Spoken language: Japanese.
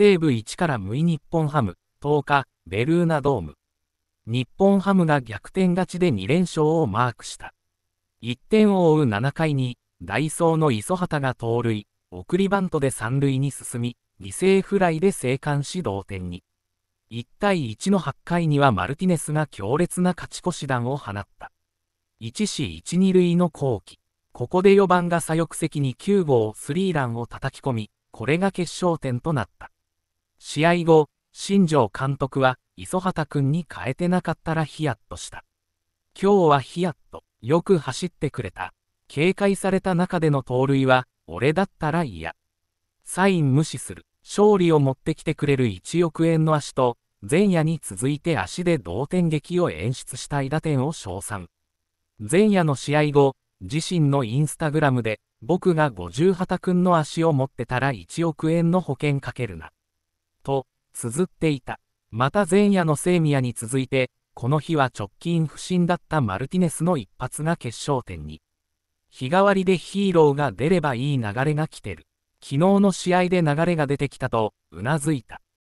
西武1から6位日本ハム、10日、ベルーナドーム。日本ハムが逆転勝ちで2連勝をマークした。1点を追う7回に、ダイソーの磯畑が盗塁、送りバントで三塁に進み、犠牲フライで生還し同点に。1対1の8回にはマルティネスが強烈な勝ち越し弾を放った。1死1、2塁の後期。ここで4番が左翼席に9号スリーランを叩き込み、これが決勝点となった。試合後、新庄監督は、磯畑んに変えてなかったらヒヤッとした。今日はヒヤッと、よく走ってくれた。警戒された中での盗塁は、俺だったら嫌。サイン無視する。勝利を持ってきてくれる1億円の足と、前夜に続いて足で同点劇を演出したい打点を称賛。前夜の試合後、自身のインスタグラムで、僕が50畑くんの足を持ってたら1億円の保険かけるな。と、綴っていた。また前夜のセーミアに続いて、この日は直近不振だったマルティネスの一発が決勝点に。日替わりでヒーローが出ればいい流れが来てる。昨日の試合で流れが出てきたと、うなずいた。